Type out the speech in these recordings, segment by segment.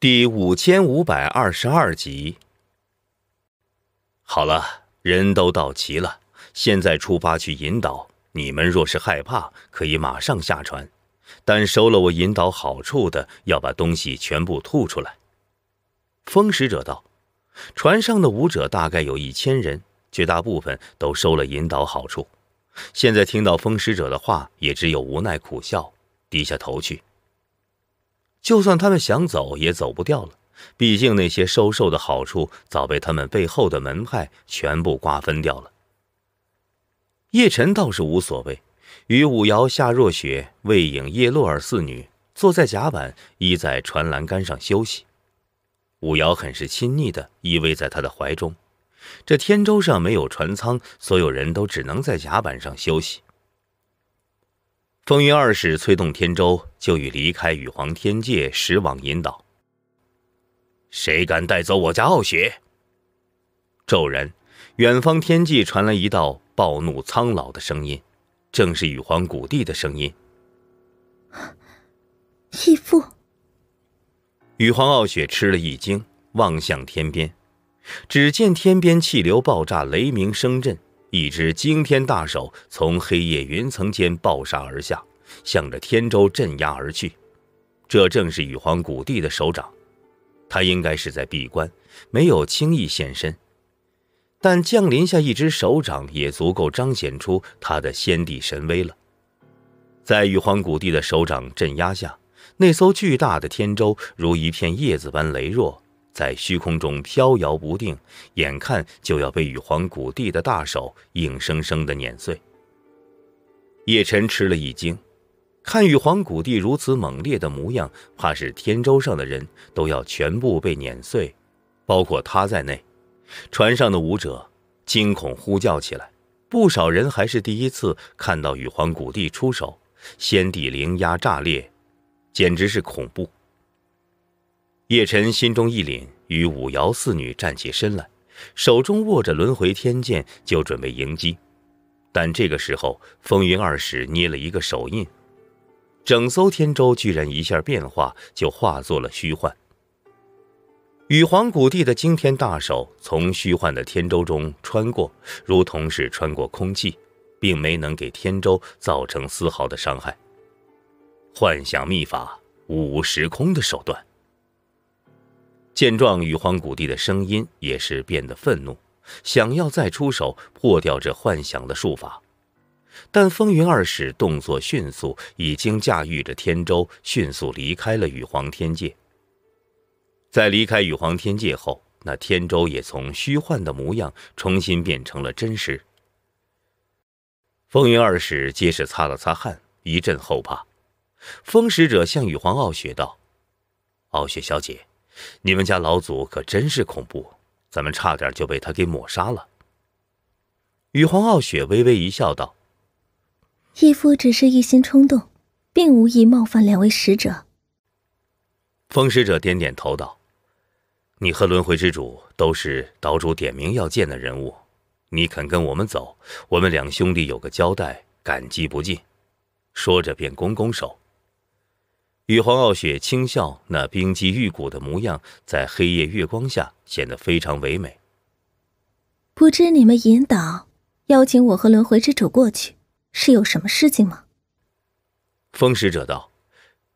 第五千五百二十二集。好了，人都到齐了，现在出发去引导。你们若是害怕，可以马上下船；但收了我引导好处的，要把东西全部吐出来。风使者道：“船上的舞者大概有一千人，绝大部分都收了引导好处。现在听到风使者的话，也只有无奈苦笑，低下头去。”就算他们想走，也走不掉了。毕竟那些收受的好处，早被他们背后的门派全部瓜分掉了。叶晨倒是无所谓，与武瑶、夏若雪、魏影、叶洛儿四女坐在甲板，依在船栏杆上休息。武瑶很是亲昵的依偎在他的怀中。这天舟上没有船舱，所有人都只能在甲板上休息。风云二使催动天舟，就欲离开羽皇天界驶往银岛。谁敢带走我家傲雪？骤然，远方天际传来一道暴怒苍老的声音，正是羽皇古帝的声音。义父！羽皇傲雪吃了一惊，望向天边，只见天边气流爆炸，雷鸣声震。一只惊天大手从黑夜云层间暴杀而下，向着天舟镇压而去。这正是羽皇古帝的手掌，他应该是在闭关，没有轻易现身。但降临下一只手掌，也足够彰显出他的先帝神威了。在羽皇古帝的手掌镇压下，那艘巨大的天舟如一片叶子般羸弱。在虚空中飘摇不定，眼看就要被羽皇古帝的大手硬生生的碾碎。叶辰吃了一惊，看羽皇古帝如此猛烈的模样，怕是天舟上的人都要全部被碾碎，包括他在内。船上的武者惊恐呼叫起来，不少人还是第一次看到羽皇古帝出手，先帝灵压炸裂，简直是恐怖。叶辰心中一凛，与五瑶四女站起身来，手中握着轮回天剑，就准备迎击。但这个时候，风云二使捏了一个手印，整艘天舟居然一下变化，就化作了虚幻。羽皇古帝的惊天大手从虚幻的天舟中穿过，如同是穿过空气，并没能给天舟造成丝毫的伤害。幻想秘法，五时空的手段。见状，羽皇古帝的声音也是变得愤怒，想要再出手破掉这幻想的术法，但风云二使动作迅速，已经驾驭着天舟迅速离开了羽皇天界。在离开羽皇天界后，那天舟也从虚幻的模样重新变成了真实。风云二使皆是擦了擦汗，一阵后怕。风使者向羽皇傲雪道：“傲雪小姐。”你们家老祖可真是恐怖，咱们差点就被他给抹杀了。羽皇傲雪微微一笑，道：“义父只是一心冲动，并无意冒犯两位使者。”风使者点点头，道：“你和轮回之主都是岛主点名要见的人物，你肯跟我们走，我们两兄弟有个交代，感激不尽。”说着便拱拱手。羽皇傲雪轻笑，那冰肌玉骨的模样在黑夜月光下显得非常唯美。不知你们引导邀请我和轮回之主过去，是有什么事情吗？风使者道：“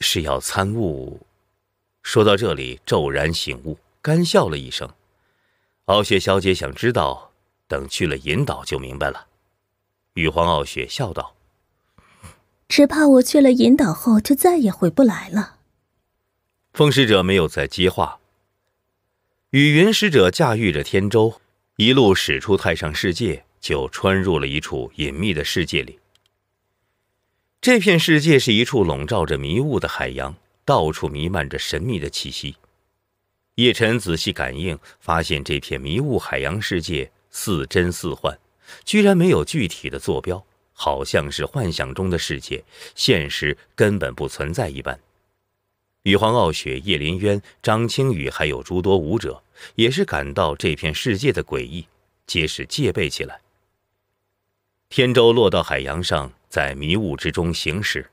是要参悟。”说到这里，骤然醒悟，干笑了一声：“傲雪小姐想知道，等去了引导就明白了。”羽皇傲雪笑道。只怕我去了引导后，就再也回不来了。风使者没有再接话。雨云使者驾驭着天舟，一路驶出太上世界，就穿入了一处隐秘的世界里。这片世界是一处笼罩着迷雾的海洋，到处弥漫着神秘的气息。叶辰仔细感应，发现这片迷雾海洋世界似真似幻，居然没有具体的坐标。好像是幻想中的世界，现实根本不存在一般。羽皇傲雪、叶林渊、张青宇还有诸多武者，也是感到这片世界的诡异，皆是戒备起来。天舟落到海洋上，在迷雾之中行驶。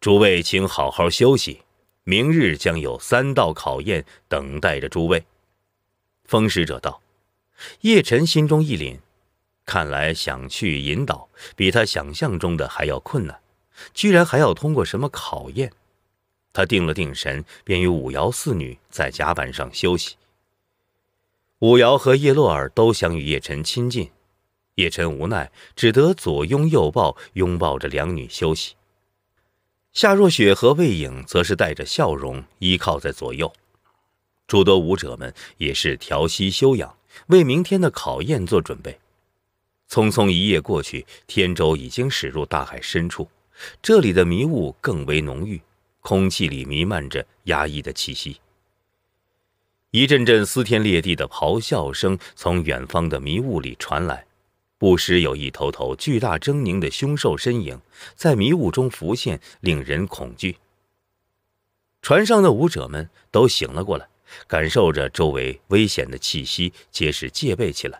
诸位，请好好休息，明日将有三道考验等待着诸位。风使者道。叶晨心中一凛。看来想去引导，比他想象中的还要困难，居然还要通过什么考验？他定了定神，便与武瑶四女在甲板上休息。武瑶和叶洛尔都想与叶晨亲近，叶晨无奈只得左拥右抱，拥抱着两女休息。夏若雪和魏颖则是带着笑容依靠在左右，诸多舞者们也是调息休养，为明天的考验做准备。匆匆一夜过去，天舟已经驶入大海深处。这里的迷雾更为浓郁，空气里弥漫着压抑的气息。一阵阵撕天裂地的咆哮声从远方的迷雾里传来，不时有一头头巨大狰狞的凶兽身影在迷雾中浮现，令人恐惧。船上的舞者们都醒了过来，感受着周围危险的气息，皆是戒备起来。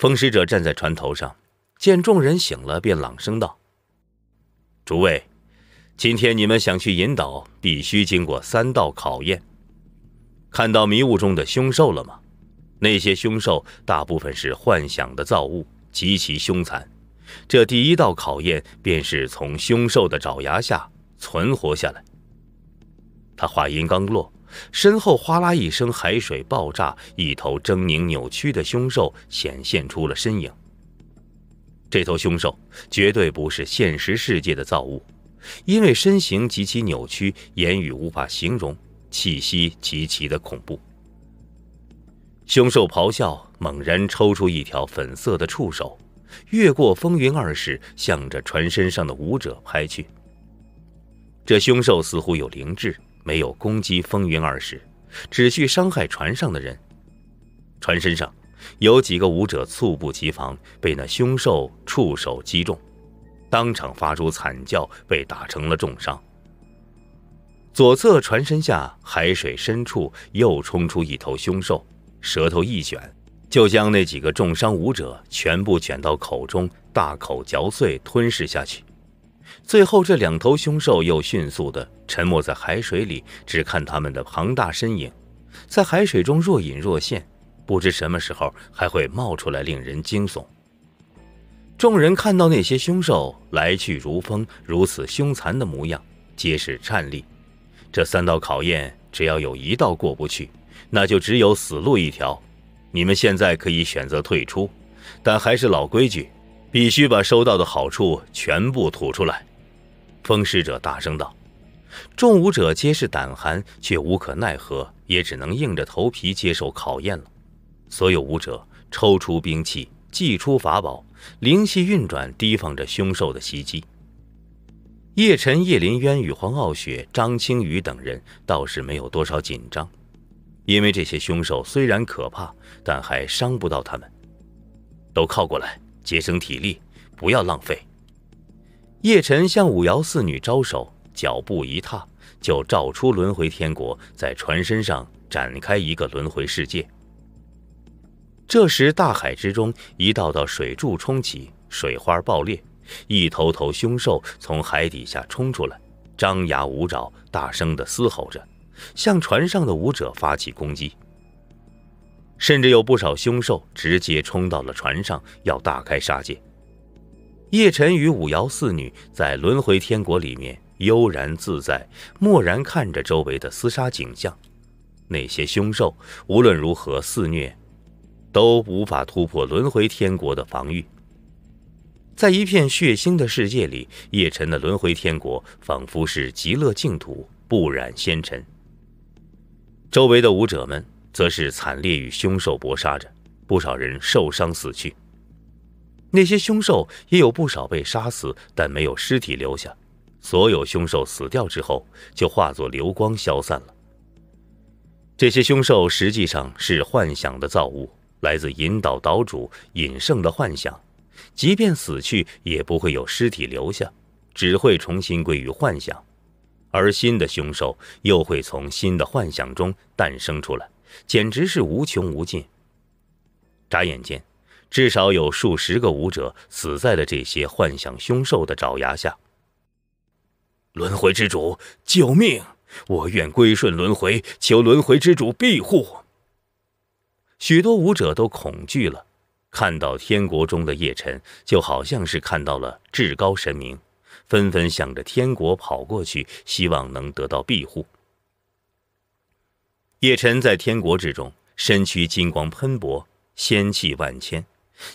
风使者站在船头上，见众人醒了，便朗声道：“诸位，今天你们想去引导，必须经过三道考验。看到迷雾中的凶兽了吗？那些凶兽大部分是幻想的造物，极其凶残。这第一道考验便是从凶兽的爪牙下存活下来。”他话音刚落。身后哗啦一声，海水爆炸，一头狰狞扭曲的凶兽显现出了身影。这头凶兽绝对不是现实世界的造物，因为身形极其扭曲，言语无法形容，气息极其的恐怖。凶兽咆哮，猛然抽出一条粉色的触手，越过风云二世，向着船身上的舞者拍去。这凶兽似乎有灵智。没有攻击风云二世，只去伤害船上的人。船身上有几个武者猝不及防被那凶兽触手击中，当场发出惨叫，被打成了重伤。左侧船身下海水深处又冲出一头凶兽，舌头一卷，就将那几个重伤武者全部卷到口中，大口嚼碎吞噬下去。最后，这两头凶兽又迅速地沉没在海水里。只看他们的庞大身影，在海水中若隐若现，不知什么时候还会冒出来，令人惊悚。众人看到那些凶兽来去如风，如此凶残的模样，皆是颤栗。这三道考验，只要有一道过不去，那就只有死路一条。你们现在可以选择退出，但还是老规矩，必须把收到的好处全部吐出来。风使者大声道：“众武者皆是胆寒，却无可奈何，也只能硬着头皮接受考验了。”所有武者抽出兵器，祭出法宝，灵气运转，提防着凶兽的袭击。叶辰、叶林渊与黄傲雪、张青羽等人倒是没有多少紧张，因为这些凶兽虽然可怕，但还伤不到他们。都靠过来，节省体力，不要浪费。叶晨向五瑶四女招手，脚步一踏，就照出轮回天国，在船身上展开一个轮回世界。这时，大海之中，一道道水柱冲起，水花爆裂，一头头凶兽从海底下冲出来，张牙舞爪，大声的嘶吼着，向船上的舞者发起攻击。甚至有不少凶兽直接冲到了船上，要大开杀戒。叶辰与五瑶四女在轮回天国里面悠然自在，默然看着周围的厮杀景象。那些凶兽无论如何肆虐，都无法突破轮回天国的防御。在一片血腥的世界里，叶辰的轮回天国仿佛是极乐净土，不染纤尘。周围的武者们则是惨烈与凶兽搏杀着，不少人受伤死去。那些凶兽也有不少被杀死，但没有尸体留下。所有凶兽死掉之后，就化作流光消散了。这些凶兽实际上是幻想的造物，来自引导岛主隐圣的幻想。即便死去，也不会有尸体留下，只会重新归于幻想。而新的凶兽又会从新的幻想中诞生出来，简直是无穷无尽。眨眼间。至少有数十个武者死在了这些幻想凶兽的爪牙下。轮回之主，救命！我愿归顺轮回，求轮回之主庇护。许多武者都恐惧了，看到天国中的叶辰，就好像是看到了至高神明，纷纷向着天国跑过去，希望能得到庇护。叶辰在天国之中，身躯金光喷薄，仙气万千。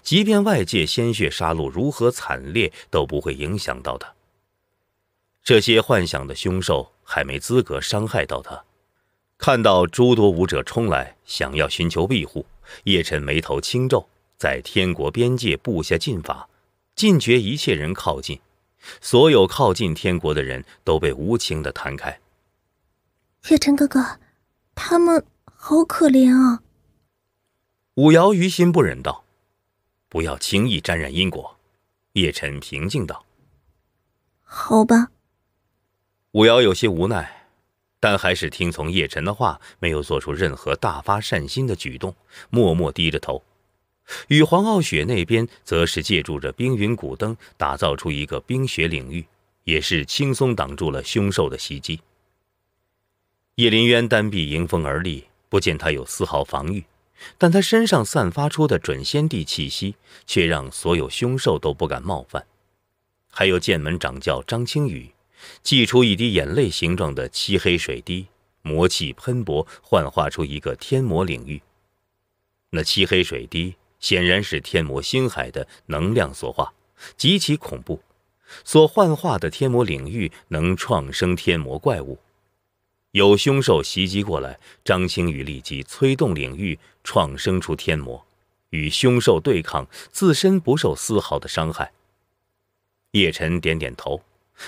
即便外界鲜血杀戮如何惨烈，都不会影响到他。这些幻想的凶兽还没资格伤害到他。看到诸多武者冲来，想要寻求庇护，叶辰眉头轻皱，在天国边界布下禁法，禁绝一切人靠近。所有靠近天国的人都被无情的弹开。叶辰哥哥，他们好可怜啊！武瑶于心不忍道。不要轻易沾染因果。”叶辰平静道。“好吧。”武瑶有些无奈，但还是听从叶辰的话，没有做出任何大发善心的举动，默默低着头。与黄傲雪那边则是借助着冰云古灯打造出一个冰雪领域，也是轻松挡住了凶兽的袭击。叶林渊单臂迎风而立，不见他有丝毫防御。但他身上散发出的准仙帝气息，却让所有凶兽都不敢冒犯。还有剑门掌教张青宇，祭出一滴眼泪形状的漆黑水滴，魔气喷薄，幻化出一个天魔领域。那漆黑水滴显然是天魔星海的能量所化，极其恐怖。所幻化的天魔领域能创生天魔怪物。有凶兽袭击过来，张青宇立即催动领域，创生出天魔，与凶兽对抗，自身不受丝毫的伤害。叶晨点点头，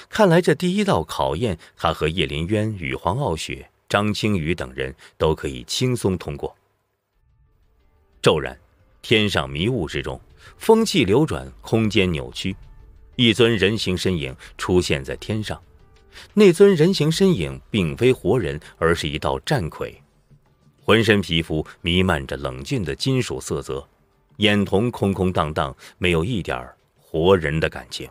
看来这第一道考验，他和叶林渊、与黄傲雪、张青宇等人都可以轻松通过。骤然，天上迷雾之中，风气流转，空间扭曲，一尊人形身影出现在天上。那尊人形身影并非活人，而是一道战魁，浑身皮肤弥漫着冷峻的金属色泽，眼瞳空空荡荡，没有一点活人的感情。